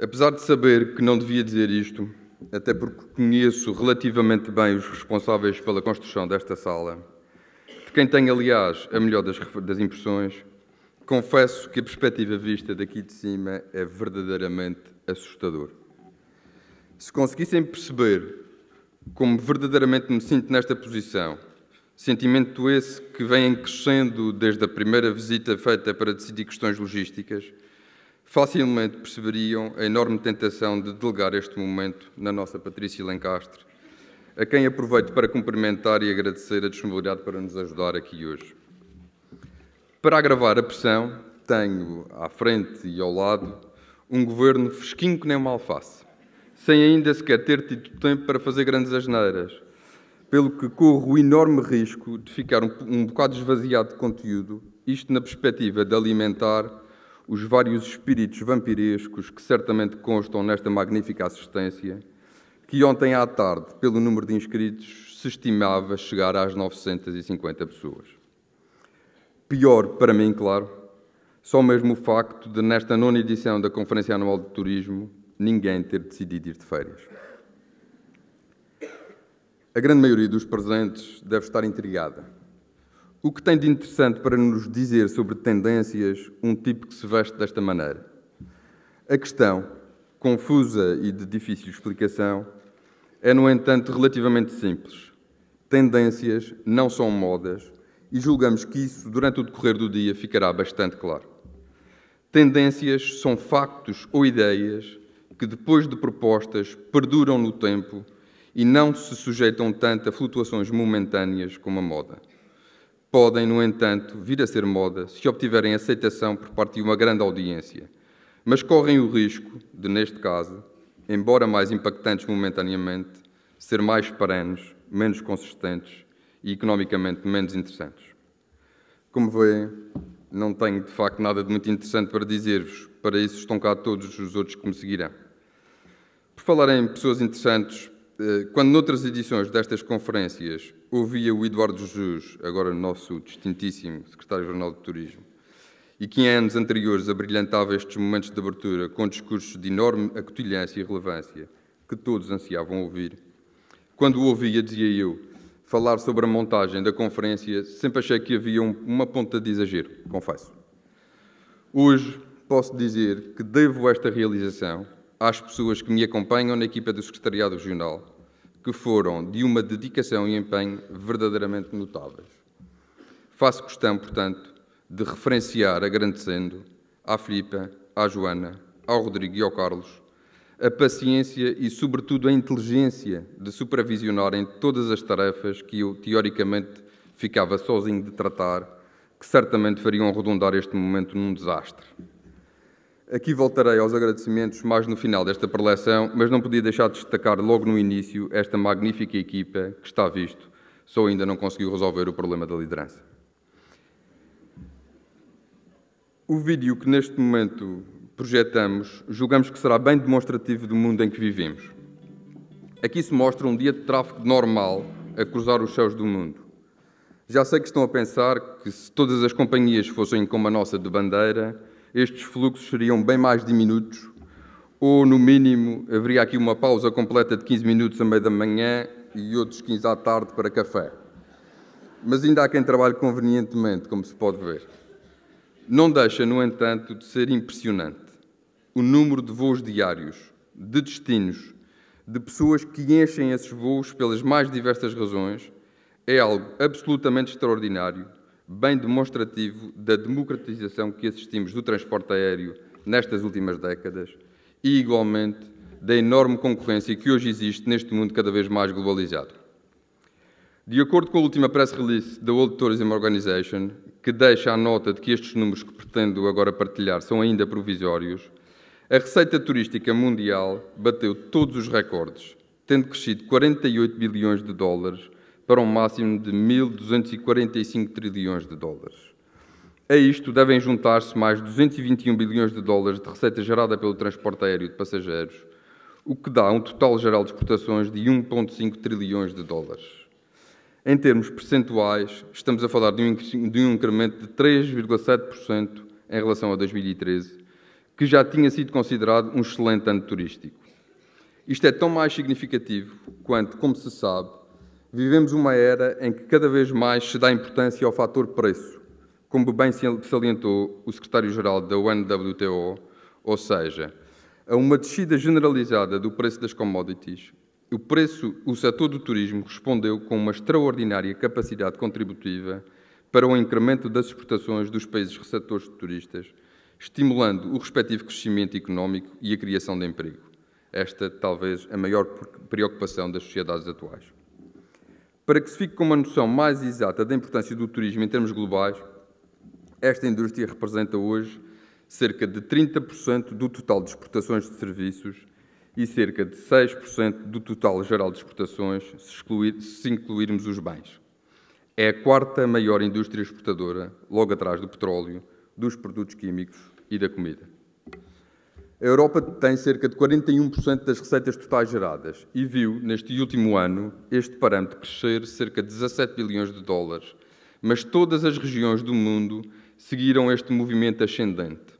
Apesar de saber que não devia dizer isto, até porque conheço relativamente bem os responsáveis pela construção desta sala, de quem tem, aliás, a melhor das, das impressões, confesso que a perspectiva vista daqui de cima é verdadeiramente assustador. Se conseguissem perceber como verdadeiramente me sinto nesta posição, sentimento esse que vem crescendo desde a primeira visita feita para decidir questões logísticas facilmente perceberiam a enorme tentação de delegar este momento na nossa Patrícia Lencastre, a quem aproveito para cumprimentar e agradecer a disponibilidade para nos ajudar aqui hoje. Para agravar a pressão, tenho à frente e ao lado um governo fresquinho que nem uma alface, sem ainda sequer ter tido tempo para fazer grandes asneiras, pelo que corro o enorme risco de ficar um, bocado esvaziado de conteúdo, isto na perspectiva de alimentar os vários espíritos vampirescos que certamente constam nesta magnífica assistência, que ontem à tarde, pelo número de inscritos, se estimava chegar às 950 pessoas. Pior para mim, claro, só mesmo o facto de, nesta nona edição da Conferência Anual de Turismo, ninguém ter decidido ir de férias. A grande maioria dos presentes deve estar intrigada o que tem de interessante para nos dizer sobre tendências um tipo que se veste desta maneira? A questão, confusa e de difícil explicação, é, no entanto, relativamente simples. Tendências não são modas e julgamos que isso, durante o decorrer do dia, ficará bastante claro. Tendências são factos ou ideias que, depois de propostas, perduram no tempo e não se sujeitam tanto a flutuações momentâneas como a moda. Podem, no entanto, vir a ser moda se obtiverem aceitação por parte de uma grande audiência, mas correm o risco de, neste caso, embora mais impactantes momentaneamente, ser mais perenos, menos consistentes e economicamente menos interessantes. Como vêem, não tenho de facto nada de muito interessante para dizer-vos, para isso estão cá todos os outros que me seguirão. Por falar em pessoas interessantes, eh, quando noutras edições destas conferências ouvia o Eduardo Jesus, agora nosso distintíssimo secretário-geral de Turismo, e que em anos anteriores abrilhantava estes momentos de abertura com discursos de enorme acutilhância e relevância que todos ansiavam ouvir, quando o ouvia, dizia eu, falar sobre a montagem da conferência, sempre achei que havia uma ponta de exagero, confesso. Hoje posso dizer que devo esta realização às pessoas que me acompanham na equipa do Secretariado Regional, que foram de uma dedicação e empenho verdadeiramente notáveis. Faço questão, portanto, de referenciar, agradecendo, à Filipa, à Joana, ao Rodrigo e ao Carlos, a paciência e, sobretudo, a inteligência de supervisionarem todas as tarefas que eu, teoricamente, ficava sozinho de tratar, que certamente fariam arredondar este momento num desastre. Aqui voltarei aos agradecimentos mais no final desta preleção, mas não podia deixar de destacar logo no início esta magnífica equipa que está visto, só ainda não conseguiu resolver o problema da liderança. O vídeo que neste momento projetamos, julgamos que será bem demonstrativo do mundo em que vivemos. Aqui se mostra um dia de tráfego normal a cruzar os céus do mundo. Já sei que estão a pensar que se todas as companhias fossem como a nossa de bandeira, estes fluxos seriam bem mais diminutos, ou no mínimo haveria aqui uma pausa completa de 15 minutos à meia da manhã e outros 15 à tarde para café. Mas ainda há quem trabalhe convenientemente, como se pode ver. Não deixa, no entanto, de ser impressionante o número de voos diários, de destinos, de pessoas que enchem esses voos pelas mais diversas razões, é algo absolutamente extraordinário bem demonstrativo da democratização que assistimos do transporte aéreo nestas últimas décadas e, igualmente, da enorme concorrência que hoje existe neste mundo cada vez mais globalizado. De acordo com a última press release da World Tourism Organization, que deixa a nota de que estes números que pretendo agora partilhar são ainda provisórios, a receita turística mundial bateu todos os recordes, tendo crescido 48 bilhões de dólares para um máximo de 1.245 trilhões de dólares. A isto devem juntar-se mais 221 bilhões de dólares de receita gerada pelo transporte aéreo de passageiros, o que dá um total geral de exportações de 1,5 trilhões de dólares. Em termos percentuais, estamos a falar de um incremento de 3,7% em relação a 2013, que já tinha sido considerado um excelente ano turístico. Isto é tão mais significativo quanto, como se sabe, Vivemos uma era em que cada vez mais se dá importância ao fator preço, como bem salientou o secretário-geral da UNWTO, ou seja, a uma descida generalizada do preço das commodities, o preço, o setor do turismo respondeu com uma extraordinária capacidade contributiva para o incremento das exportações dos países receptores de turistas, estimulando o respectivo crescimento económico e a criação de emprego. Esta, talvez, a maior preocupação das sociedades atuais. Para que se fique com uma noção mais exata da importância do turismo em termos globais, esta indústria representa hoje cerca de 30% do total de exportações de serviços e cerca de 6% do total geral de exportações, se, excluir, se incluirmos os bens. É a quarta maior indústria exportadora, logo atrás do petróleo, dos produtos químicos e da comida. A Europa tem cerca de 41% das receitas totais geradas e viu, neste último ano, este parâmetro crescer cerca de 17 bilhões de dólares, mas todas as regiões do mundo seguiram este movimento ascendente,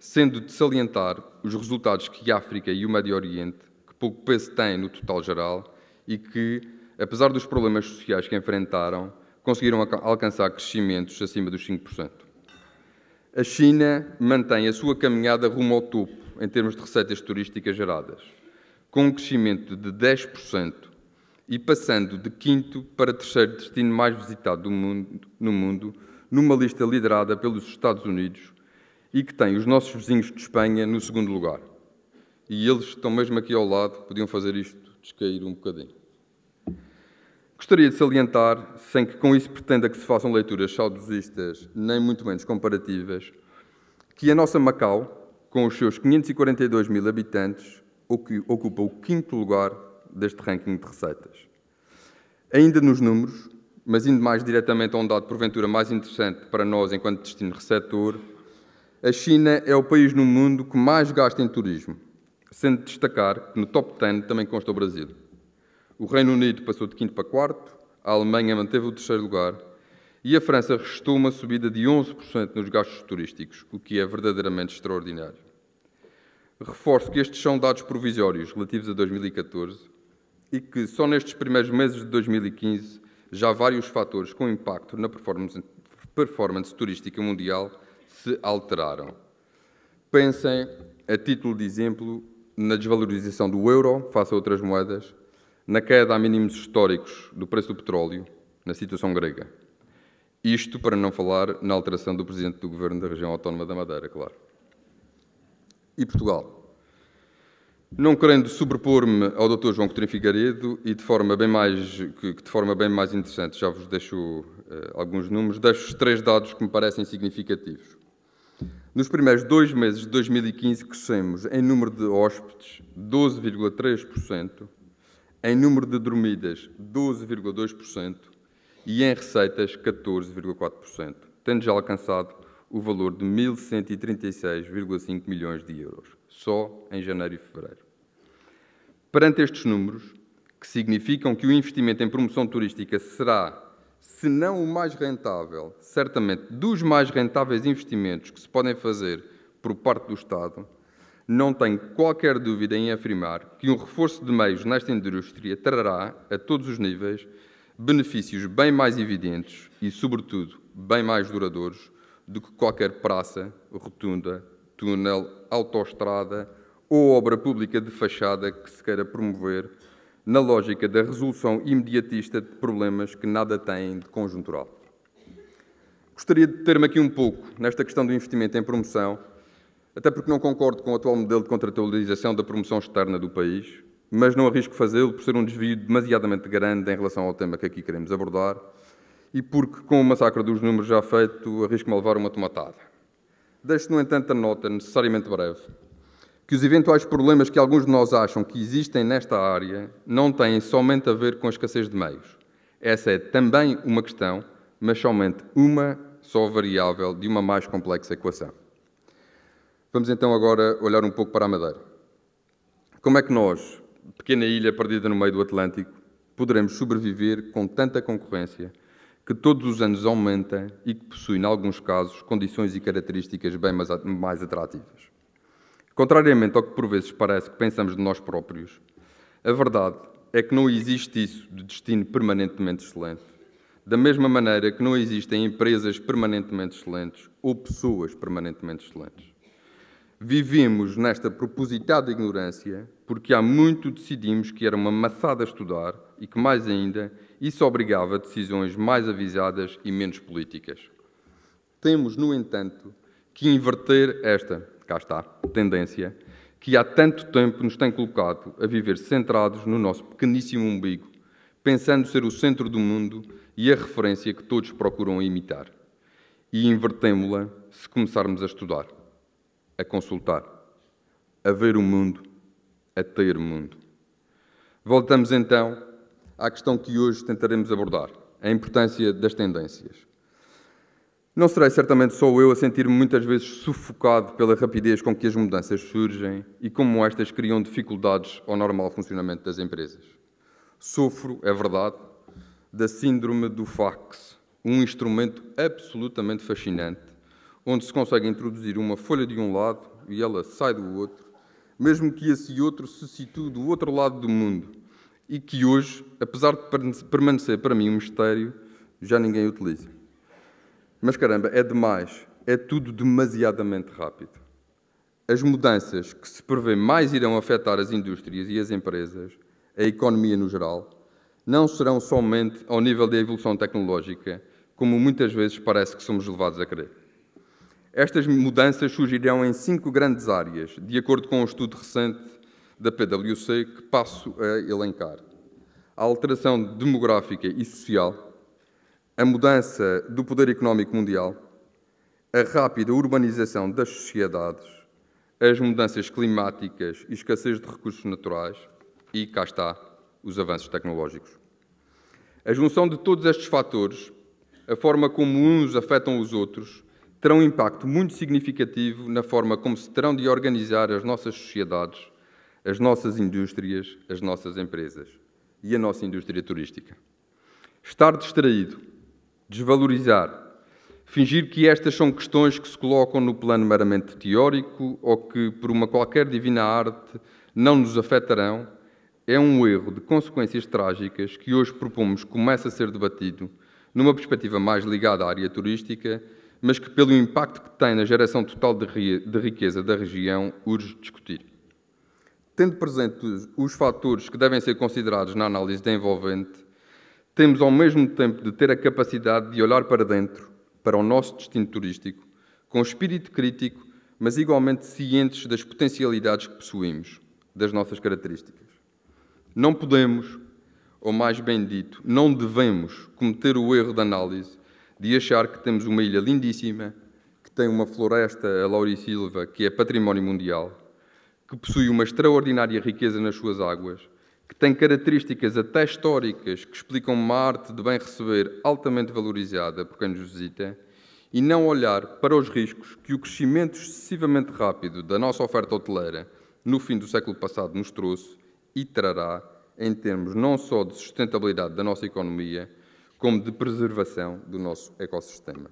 sendo de salientar os resultados que a África e o Médio Oriente, que pouco peso têm no total geral e que, apesar dos problemas sociais que enfrentaram, conseguiram alcançar crescimentos acima dos 5%. A China mantém a sua caminhada rumo ao topo, em termos de receitas turísticas geradas, com um crescimento de 10% e passando de quinto para terceiro destino mais visitado mundo, no mundo, numa lista liderada pelos Estados Unidos e que tem os nossos vizinhos de Espanha no segundo lugar. E eles estão mesmo aqui ao lado, podiam fazer isto descair um bocadinho. Gostaria de salientar, sem que com isso pretenda que se façam leituras saudosistas, nem muito menos comparativas, que a nossa Macau, com os seus 542 mil habitantes, ocupa o quinto lugar deste ranking de receitas. Ainda nos números, mas indo mais diretamente a um dado porventura mais interessante para nós enquanto destino receptor, a China é o país no mundo que mais gasta em turismo, sendo de destacar que no top 10 também consta o Brasil. O Reino Unido passou de quinto para quarto, a Alemanha manteve o terceiro lugar e a França restou uma subida de 11% nos gastos turísticos, o que é verdadeiramente extraordinário. Reforço que estes são dados provisórios relativos a 2014 e que só nestes primeiros meses de 2015 já vários fatores com impacto na performance, performance turística mundial se alteraram. Pensem, a título de exemplo, na desvalorização do euro face a outras moedas, na queda a mínimos históricos do preço do petróleo, na situação grega. Isto para não falar na alteração do presidente do governo da região autónoma da Madeira, claro e Portugal. Não querendo sobrepor-me ao Dr. João Coutinho Figueiredo e de forma bem mais que, de forma bem mais interessante, já vos deixo uh, alguns números, deixo três dados que me parecem significativos. Nos primeiros dois meses de 2015 crescemos em número de hóspedes 12,3%, em número de dormidas 12,2% e em receitas 14,4%, tendo já alcançado o valor de 1.136,5 milhões de euros, só em janeiro e fevereiro. Perante estes números, que significam que o investimento em promoção turística será, se não o mais rentável, certamente dos mais rentáveis investimentos que se podem fazer por parte do Estado, não tenho qualquer dúvida em afirmar que um reforço de meios nesta indústria trará, a todos os níveis, benefícios bem mais evidentes e, sobretudo, bem mais duradouros do que qualquer praça, rotunda, túnel, autoestrada ou obra pública de fachada que se queira promover na lógica da resolução imediatista de problemas que nada têm de conjuntural. Gostaria de ter-me aqui um pouco nesta questão do investimento em promoção, até porque não concordo com o atual modelo de contratualização da promoção externa do país, mas não arrisco fazê-lo por ser um desvio demasiadamente grande em relação ao tema que aqui queremos abordar e porque, com o massacre dos números já feito, arrisco-me a levar uma tomatada. Deixo, no entanto, a nota, necessariamente breve, que os eventuais problemas que alguns de nós acham que existem nesta área não têm somente a ver com a escassez de meios. Essa é também uma questão, mas somente uma só variável de uma mais complexa equação. Vamos então agora olhar um pouco para a Madeira. Como é que nós, pequena ilha perdida no meio do Atlântico, poderemos sobreviver com tanta concorrência que todos os anos aumenta e que possui, em alguns casos, condições e características bem mais atrativas. Contrariamente ao que por vezes parece que pensamos de nós próprios, a verdade é que não existe isso de destino permanentemente excelente, da mesma maneira que não existem empresas permanentemente excelentes ou pessoas permanentemente excelentes. Vivemos nesta propositada ignorância porque há muito decidimos que era uma maçada estudar e que, mais ainda, isso obrigava a decisões mais avisadas e menos políticas. Temos, no entanto, que inverter esta, cá está, tendência, que há tanto tempo nos tem colocado a viver centrados no nosso pequeníssimo umbigo, pensando ser o centro do mundo e a referência que todos procuram imitar. E invertemo-la se começarmos a estudar, a consultar, a ver o mundo, a ter o mundo. Voltamos então à questão que hoje tentaremos abordar, a importância das tendências. Não serei certamente só eu a sentir-me muitas vezes sufocado pela rapidez com que as mudanças surgem e como estas criam dificuldades ao normal funcionamento das empresas. Sofro, é verdade, da síndrome do fax, um instrumento absolutamente fascinante, onde se consegue introduzir uma folha de um lado e ela sai do outro, mesmo que esse outro se situe do outro lado do mundo e que hoje, apesar de permanecer para mim um mistério, já ninguém utiliza. Mas caramba, é demais. É tudo demasiadamente rápido. As mudanças que se prevê mais irão afetar as indústrias e as empresas, a economia no geral, não serão somente ao nível da evolução tecnológica, como muitas vezes parece que somos levados a crer. Estas mudanças surgirão em cinco grandes áreas, de acordo com um estudo recente da PwC que passo a elencar. A alteração demográfica e social, a mudança do poder económico mundial, a rápida urbanização das sociedades, as mudanças climáticas e escassez de recursos naturais e, cá está, os avanços tecnológicos. A junção de todos estes fatores, a forma como uns afetam os outros, terão um impacto muito significativo na forma como se terão de organizar as nossas sociedades as nossas indústrias, as nossas empresas e a nossa indústria turística. Estar distraído, desvalorizar, fingir que estas são questões que se colocam no plano meramente teórico ou que, por uma qualquer divina arte, não nos afetarão, é um erro de consequências trágicas que hoje propomos começa a ser debatido numa perspectiva mais ligada à área turística, mas que, pelo impacto que tem na geração total de riqueza da região, urge discutir. Tendo presentes os fatores que devem ser considerados na análise envolvente, temos ao mesmo tempo de ter a capacidade de olhar para dentro, para o nosso destino turístico, com espírito crítico, mas igualmente cientes das potencialidades que possuímos, das nossas características. Não podemos, ou mais bem dito, não devemos cometer o erro da análise de achar que temos uma ilha lindíssima, que tem uma floresta a Laurisilva, que é património mundial, que possui uma extraordinária riqueza nas suas águas, que tem características até históricas que explicam uma arte de bem receber altamente valorizada por quem nos visita, e não olhar para os riscos que o crescimento excessivamente rápido da nossa oferta hoteleira no fim do século passado nos trouxe e trará em termos não só de sustentabilidade da nossa economia, como de preservação do nosso ecossistema.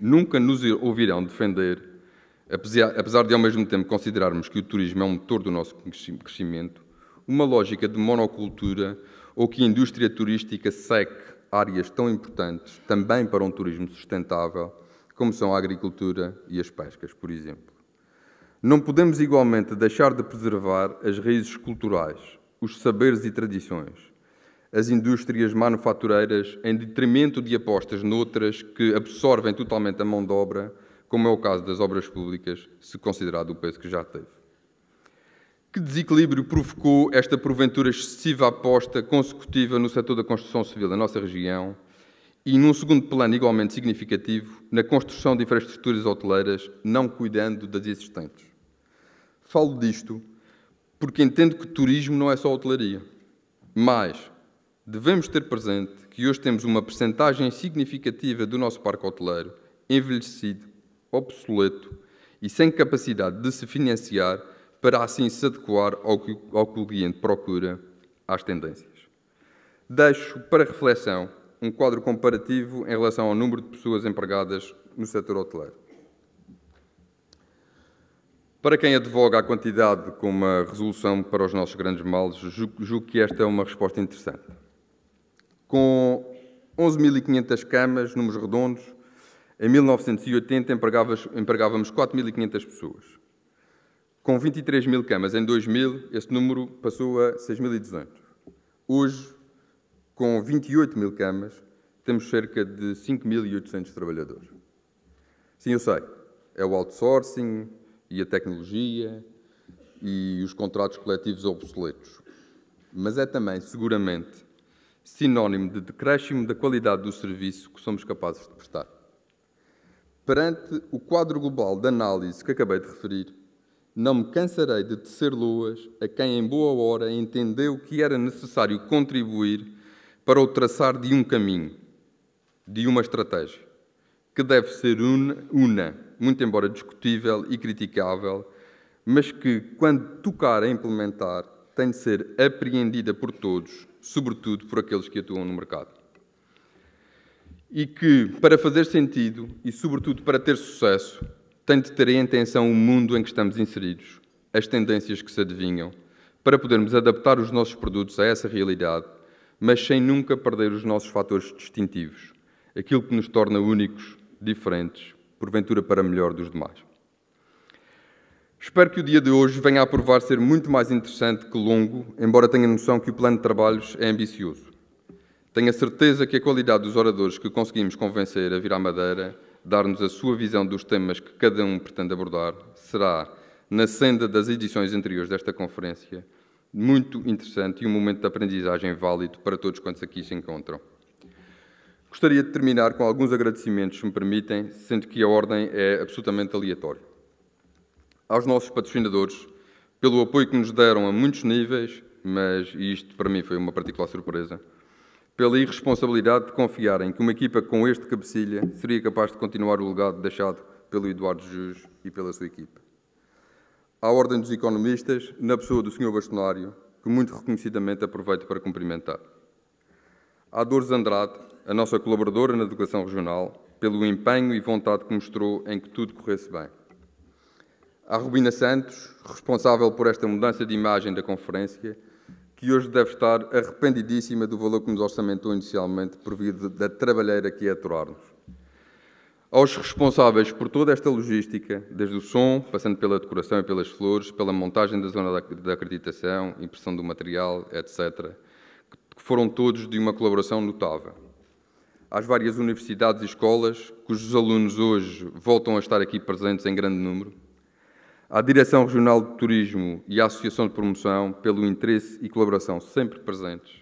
Nunca nos ouvirão defender Apesar de, ao mesmo tempo, considerarmos que o turismo é um motor do nosso crescimento, uma lógica de monocultura ou que a indústria turística seque áreas tão importantes também para um turismo sustentável, como são a agricultura e as pescas, por exemplo. Não podemos igualmente deixar de preservar as raízes culturais, os saberes e tradições, as indústrias manufatureiras, em detrimento de apostas noutras que absorvem totalmente a mão de obra como é o caso das obras públicas, se considerado o peso que já teve. Que desequilíbrio provocou esta porventura excessiva aposta consecutiva no setor da construção civil da nossa região e, num segundo plano igualmente significativo, na construção de infraestruturas hoteleiras, não cuidando das existentes? Falo disto porque entendo que turismo não é só hotelaria, mas devemos ter presente que hoje temos uma percentagem significativa do nosso parque hoteleiro envelhecido obsoleto e sem capacidade de se financiar para assim se adequar ao que, ao que o cliente procura às tendências. Deixo para reflexão um quadro comparativo em relação ao número de pessoas empregadas no setor hoteleiro. Para quem advoga a quantidade como uma resolução para os nossos grandes males, julgo que esta é uma resposta interessante. Com 11.500 camas, números redondos, em 1980 empregávamos 4.500 pessoas. Com 23 mil camas em 2000, este número passou a 6.200. Hoje, com 28 mil camas, temos cerca de 5.800 trabalhadores. Sim, eu sei, é o outsourcing e a tecnologia e os contratos coletivos obsoletos. Mas é também, seguramente, sinónimo de decréscimo da qualidade do serviço que somos capazes de prestar. Perante o quadro global de análise que acabei de referir, não me cansarei de tecer luas a quem em boa hora entendeu que era necessário contribuir para o traçar de um caminho, de uma estratégia, que deve ser una, una muito embora discutível e criticável, mas que, quando tocar a implementar, tem de ser apreendida por todos, sobretudo por aqueles que atuam no mercado e que, para fazer sentido e, sobretudo, para ter sucesso, tem de ter em atenção o mundo em que estamos inseridos, as tendências que se adivinham, para podermos adaptar os nossos produtos a essa realidade, mas sem nunca perder os nossos fatores distintivos, aquilo que nos torna únicos, diferentes, porventura para melhor dos demais. Espero que o dia de hoje venha a provar ser muito mais interessante que longo, embora tenha noção que o plano de trabalhos é ambicioso. Tenho a certeza que a qualidade dos oradores que conseguimos convencer a vir à Madeira, dar-nos a sua visão dos temas que cada um pretende abordar, será, na senda das edições anteriores desta conferência, muito interessante e um momento de aprendizagem válido para todos quantos aqui se encontram. Gostaria de terminar com alguns agradecimentos, se me permitem, sendo que a ordem é absolutamente aleatória. Aos nossos patrocinadores, pelo apoio que nos deram a muitos níveis, mas isto para mim foi uma particular surpresa, pela irresponsabilidade de confiarem que uma equipa com este cabecilha seria capaz de continuar o legado deixado pelo Eduardo Jus e pela sua equipa. À ordem dos economistas, na pessoa do Sr. Bastonário, que muito reconhecidamente aproveito para cumprimentar. À Dores Andrade, a nossa colaboradora na Educação Regional, pelo empenho e vontade que mostrou em que tudo corresse bem. À Rubina Santos, responsável por esta mudança de imagem da conferência, que hoje deve estar arrependidíssima do valor que nos orçamentou inicialmente por vir da trabalheira que é aturar-nos. Aos responsáveis por toda esta logística, desde o som, passando pela decoração e pelas flores, pela montagem da zona da acreditação, impressão do material, etc., que foram todos de uma colaboração notável. Às várias universidades e escolas, cujos alunos hoje voltam a estar aqui presentes em grande número, à Direção Regional de Turismo e à Associação de Promoção pelo interesse e colaboração sempre presentes,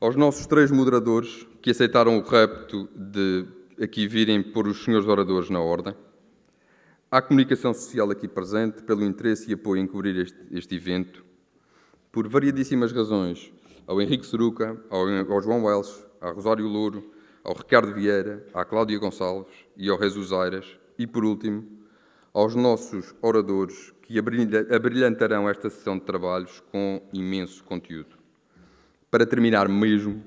aos nossos três moderadores que aceitaram o repto de aqui virem pôr os senhores oradores na ordem, à comunicação social aqui presente pelo interesse e apoio em cobrir este, este evento, por variadíssimas razões, ao Henrique Seruca, ao, ao João Welsh, ao Rosário Louro, ao Ricardo Vieira, à Cláudia Gonçalves e ao Jesus Aires, e por último, aos nossos oradores que abrilhantarão esta sessão de trabalhos com imenso conteúdo. Para terminar mesmo,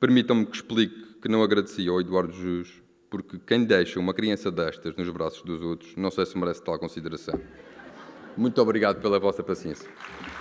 permitam-me que explique que não agradeci ao Eduardo Jus, porque quem deixa uma criança destas nos braços dos outros, não sei se merece tal consideração. Muito obrigado pela vossa paciência.